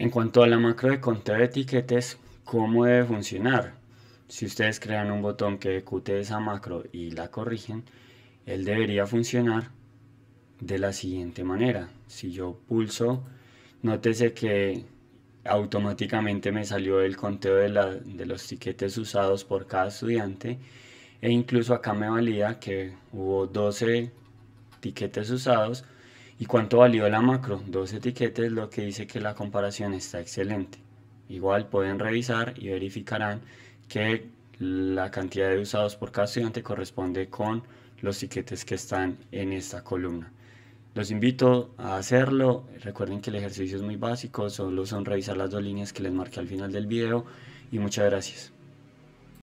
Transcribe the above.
En cuanto a la macro de conteo de etiquetes, ¿cómo debe funcionar? Si ustedes crean un botón que ejecute esa macro y la corrigen, él debería funcionar de la siguiente manera. Si yo pulso, nótese que automáticamente me salió el conteo de, los tiquetes usados por cada estudiante e incluso acá me valida que hubo 12 tiquetes usados ¿Y cuánto valió la macro? Dos etiquetes, lo que dice que la comparación está excelente. Igual pueden revisar y verificarán que la cantidad de usados por cada estudiante corresponde con los etiquetes que están en esta columna. Los invito a hacerlo. Recuerden que el ejercicio es muy básico, solo son revisar las dos líneas que les marqué al final del video. Y muchas gracias.